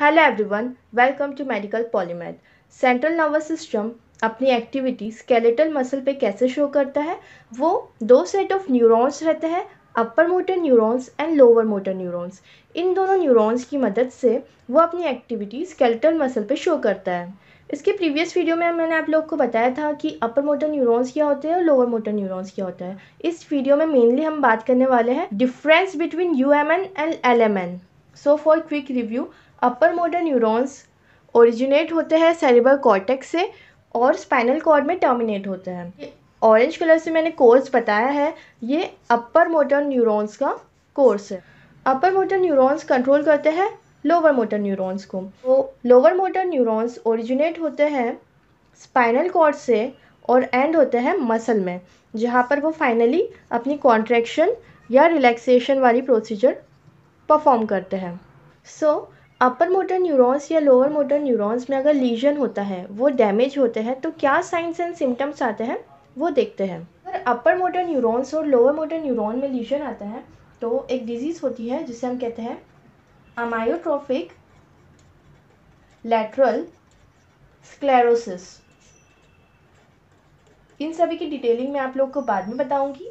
Hello everyone welcome to medical Polymed central nervous system अपनी activity skeletal muscle पे कैसे show करता है वो दो सेट ऑफ न्यूरॉन्स रहते हैं upper motor neurons and lower motor neurons इन दोनों न्यूरॉन्स की मदद से वो अपनी एक्टिविटी स्केलेटल मसल पे शो करता है इसके प्रीवियस वीडियो में मैंने आप लोग को बताया था कि अपर मोटर न्यूरॉन्स क्या होते हैं और लोअर मोटर न्यूरॉन्स क्या होता है इस वीडियो में मेनली हम बात करने वाले हैं difference between U M N and L M N so for quick review upper motor neurons originate होते हैं सेरेब्रल कॉर्टेक्स से और स्पाइनल कॉर्ड में टर्मिनेट होते हैं ऑरेंज कलर से मैंने कोर्स बताया है ये अपर मोटर न्यूरॉन्स का कोर्स है अपर मोटर न्यूरॉन्स कंट्रोल करते हैं लोअर मोटर न्यूरॉन्स को तो लोअर मोटर न्यूरॉन्स ओरिजिनेट होते हैं स्पाइनल कॉर्ड से और एंड होते हैं मसल में जहाँ पर वो फाइनली अपनी कॉन्ट्रैक्शन या रिलैक्सेशन वाली प्रोसीजर परफॉर्म करते हैं so so, upper motor neurons या लोअर मोटर न्यूरॉन्स में अगर लीजन होता है वो डैमेज होते हैं तो क्या साइंस एंड सिम्टम्स आते हैं वो देखते हैं अगर अपर मोटर न्यूरॉन्स और लोअर मोटर न्यूरॉन में लीजन आता है तो एक डिजीज़ होती है जिसे हम कहते हैं अमायोट्रॉफिक लेटरल स्क्लेरोसिस इन सभी की डिटेलिंग मैं आप लोग को बाद में बताऊंगी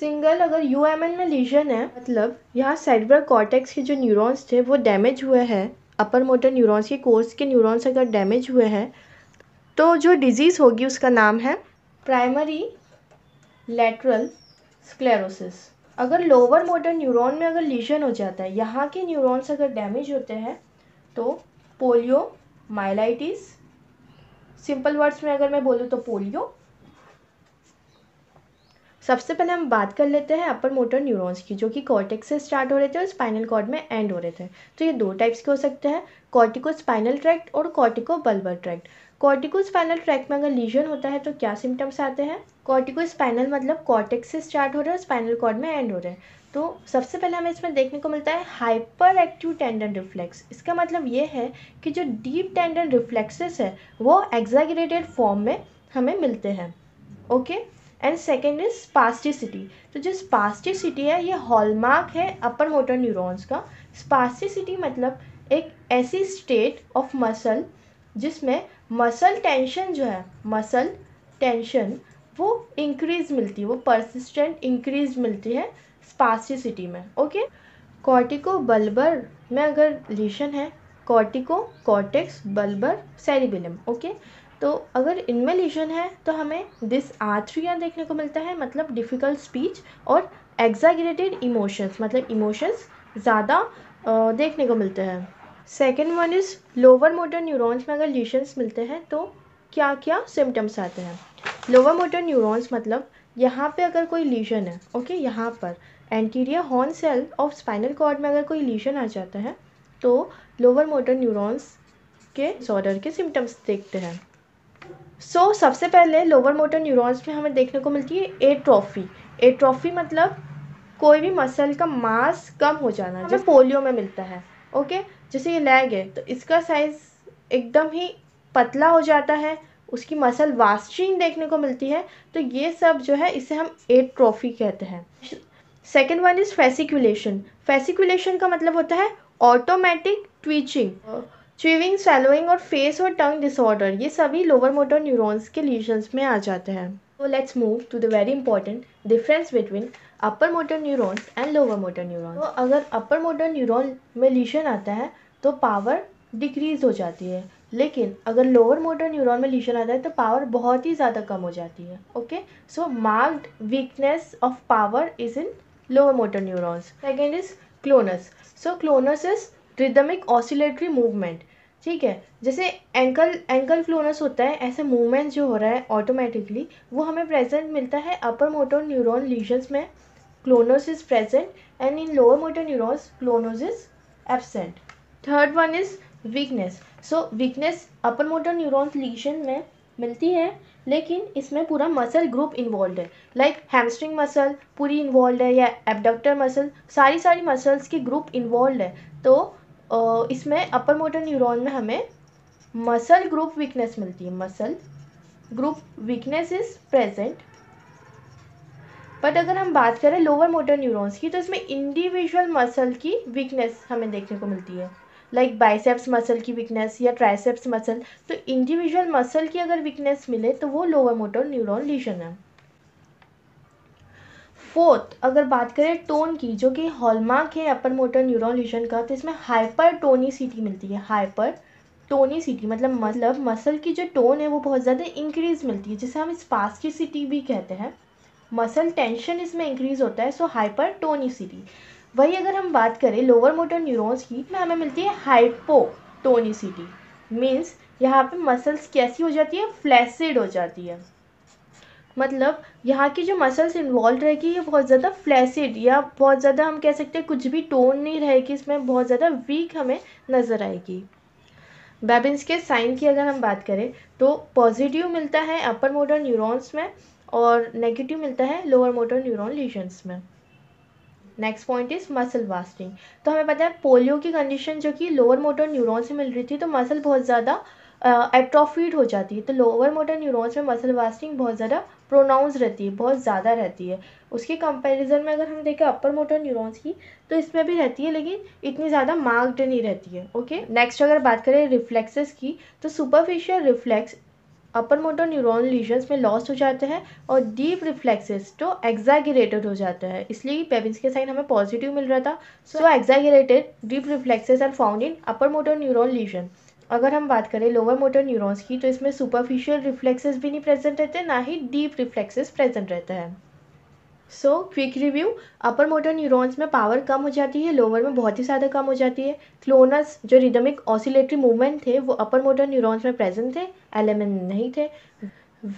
सिंगल अगर यू एम एन में लीजन है मतलब यहाँ सेरिब्रल कॉर्टेक्स के जो न्यूरॉन्स थे वो डैमेज हुए हैं अपर मोटर न्यूरॉन्स के कोर्स के न्यूरॉन्स अगर डैमेज हुए हैं तो जो डिजीज़ होगी उसका नाम है प्राइमरी लेटरल स्क्लेरोसिस अगर लोअर मोटर न्यूरॉन में अगर लीजन हो जाता है यहाँ के न्यूरॉन्स अगर डैमेज होते हैं तो पोलियो माइलाइटिस सिंपल वर्ड्स में अगर मैं बोलूँ तो पोलियो सबसे पहले हम बात कर लेते हैं अपर मोटर न्यूरॉन्स की जो कि कॉर्टेक्स से स्टार्ट हो रहे थे और स्पाइनल कॉर्ड में एंड हो रहे थे तो ये दो टाइप्स के हो सकते हैं कॉर्टिको स्पाइनल ट्रैक्ट और cortico bulbar tract cortico spinal tract में अगर लीजन होता है तो क्या सिम्टम्स आते हैं कॉर्टिको स्पाइनल मतलब कॉर्टेक्स से स्टार्ट हो रहे हैं और स्पाइनल कॉर्ड में एंड हो रहे हैं तो सबसे पहले हमें इसमें देखने को मिलता है हाइपर एक्टिव टेंडन रिफ्लेक्स इसका मतलब ये है कि जो डीप टेंडन रिफ्लेक्सेस है वो एग्जैगरेटेड फॉर्म में हमें मिलते हैं okay okay? And second is spasticity तो जो स्पास्टिसिटी है ये हॉलमार्क है अपर मोटर न्यूरॉन्स का स्पास्टिसिटी मतलब एक ऐसी स्टेट ऑफ मसल जिसमें मसल टेंशन जो है मसल टेंशन वो इंक्रीज मिलती है वो परसिस्टेंट इंक्रीज मिलती है स्पास्टिसिटी में ओके कॉर्टिको बल्बर में अगर रिलेशन है cortico cortex bulbar cerebellum okay तो अगर इनमें लीजन है तो हमें दिस आथ्रिया देखने को मिलता है मतलब डिफ़िकल्ट स्पीच और एग्जैगरेटेड इमोशंस मतलब इमोशंस ज़्यादा देखने को मिलते हैं second one is lower motor neurons में अगर लीशंस मिलते हैं तो क्या क्या सिम्टम्स आते हैं लोअर मोटर न्यूरॉन्स मतलब यहाँ पे अगर कोई लीशन है ओके यहाँ पर anterior horn cell of spinal cord में अगर कोई लीशन आ जाता है तो लोअर मोटर न्यूरॉन्स के डिसऑर्डर के सिम्टम्स देखते हैं सो so, सबसे पहले लोअर मोटर न्यूरॉन्स में हमें देखने को मिलती है एट्रॉफी एट्रॉफी मतलब कोई भी मसल का मास कम हो जाना जो पोलियो में मिलता है ओके जैसे ये लैग है तो इसका साइज़ एकदम ही पतला हो जाता है उसकी मसल वास्टिंग देखने को मिलती है तो ये सब जो है इसे हम एट्रॉफी कहते हैं second one is fasciculation fasciculation का मतलब होता है ऑटोमेटिक ट्वीचिंग च्यूविंग सेलोइंग और फेस और टंग डिसऑर्डर ये सभी लोअर मोटर न्यूरॉन्स के लीजन्स में आ जाते हैं तो let's move to the very important difference between upper motor neurons and lower motor neurons तो अगर अपर मोटर न्यूरॉन में लीशन आता है तो पावर डिक्रीज हो जाती है लेकिन अगर लोअर मोटर न्यूरॉन में लीशन आता है तो पावर बहुत ही ज़्यादा कम हो जाती है okay so marked weakness of power is in lower motor neurons second is clonus so clonus is rhythmic oscillatory movement ठीक है जैसे एंकल एंकल फ्लोनस होता है ऐसे मूवमेंट जो हो रहा है ऑटोमेटिकली वो हमें प्रेजेंट मिलता है अपर मोटर न्यूरॉन लीजन्स में clonus is present and in lower motor neurons clonus is absent third one is weakness so weakness upper motor neurons lesion में मिलती है लेकिन इसमें पूरा मसल ग्रुप इन्वॉल्व है लाइक हैमस्ट्रिंग मसल पूरी involve है या एबडक्टर मसल सारी सारी मसल्स के ग्रुप इन्वॉल्व है तो इसमें अपर मोटर न्यूरॉन में हमें मसल ग्रुप वीकनेस मिलती है muscle group weakness is present but अगर हम बात करें लोअर मोटर न्यूरॉन्स की तो इसमें इंडिविजुअल मसल की वीकनेस हमें देखने को मिलती है लाइक बाइसेप्स मसल की वीकनेस या ट्राइसेप्स मसल तो इंडिविजुअल मसल की अगर वीकनेस मिले तो वो लोअर मोटर न्यूरॉन लीजन है फोर्थ अगर बात करें टोन की जो कि हॉलमार्क है अपर मोटर न्यूरोन लीजन का तो इसमें हाइपर टोनी सिटी मिलती है हाइपर टोनी सिटी मतलब मतलब मसल की जो टोन है वो बहुत ज़्यादा इंक्रीज़ मिलती है जिसे हम सिटी भी कहते हैं मसल टेंशन इसमें इंक्रीज़ होता है सो हाइपर टोनी सिटी वही अगर हम बात करें लोअर मोटर न्यूरॉन्स की तो हमें मिलती है हाइपो टोनी सिटी मीन्स यहाँ पे मसल्स कैसी हो जाती है फ्लैसिड हो जाती है मतलब यहाँ की जो मसल्स इन्वॉल्व रहेगी ये बहुत ज़्यादा फ्लैसिड या बहुत ज़्यादा हम कह सकते हैं कुछ भी टोन नहीं रहेगी इसमें बहुत ज़्यादा वीक हमें नज़र आएगी बेबिन्स के साइन की अगर हम बात करें तो पॉजिटिव मिलता है अपर मोटर न्यूरॉन्स में और नेगेटिव मिलता है लोअर मोटर न्यूरोन लीजन्स में next point is muscle wasting तो हमें पता है पोलियो की कंडीशन जो कि लोअर मोटर न्यूरोन से मिल रही थी तो मसल बहुत ज़्यादा एट्रोफीड हो जाती है तो लोअर मोटर न्यूरोन्स में मसल वास्टिंग बहुत ज़्यादा प्रोनाउंस रहती है बहुत ज़्यादा रहती है उसके कंपैरिजन में अगर हम देखें अपर मोटर न्यूरॉन्स की तो इसमें भी रहती है लेकिन इतनी ज़्यादा मार्क्ड नहीं रहती है ओके नेक्स्ट अगर बात करें रिफ्लेक्सेस की तो superficial reflex upper motor neuron lesions में लॉस्ट हो जाते हैं और डीप रिफ्लेक्सेस तो एग्जैगरेटेड हो जाता है इसलिए पेविंस के साइन हमें पॉजिटिव मिल रहा था so exaggerated deep reflexes are found in upper motor neuron lesion अगर हम बात करें लोअर मोटर न्यूरॉन्स की तो इसमें सुपरफिशियल रिफ्लेक्सेस भी नहीं प्रेजेंट रहते ना ही डीप रिफ्लेक्सेस प्रेजेंट रहता है so quick review upper motor neurons में पावर कम हो जाती है लोअर में बहुत ही ज़्यादा कम हो जाती है क्लोनस जो रिदमिक ऑसिलेटरी मूवमेंट थे वो अपर मोटर न्यूरॉन्स में प्रेजेंट थे एलएमएन नहीं थे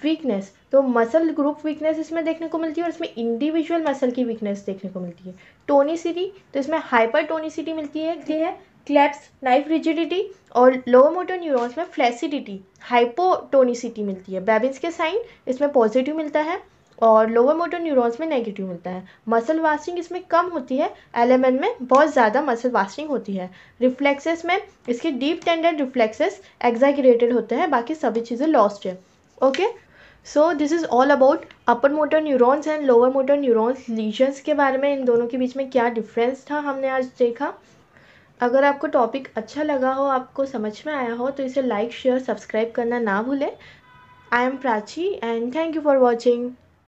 वीकनेस तो मसल ग्रुप वीकनेस इसमें देखने को मिलती है और इसमें इंडिविजुअल मसल की वीकनेस देखने को मिलती है टोनीसिटी तो इसमें हाइपर टोनीसिटी मिलती है ये है क्लैप्स नाइफ रिजिडिटी और लोअर मोटर न्यूरॉन्स में फ्लैसिडिटी हाइपोटोनीसिटी मिलती है बेबिन्स के साइन इसमें पॉजिटिव मिलता है और लोअर मोटर न्यूरॉन्स में नेगेटिव मिलता है मसल वास्टिंग इसमें कम होती है एलेमेंट में बहुत ज़्यादा मसल वास्टिंग होती है रिफ्लेक्सेस में इसके डीप टेंडेड रिफ्लेक्सेस एग्जैगरेटेड होते हैं बाकी सभी चीज़ें लॉस्ट है okay so this is all about upper motor neurons and lower motor neurons lesions के बारे में इन दोनों के बीच में क्या डिफरेंस था हमने आज देखा अगर आपको टॉपिक अच्छा लगा हो आपको समझ में आया हो तो इसे लाइक शेयर सब्सक्राइब करना ना भूलें I am Prachi and thank you for watching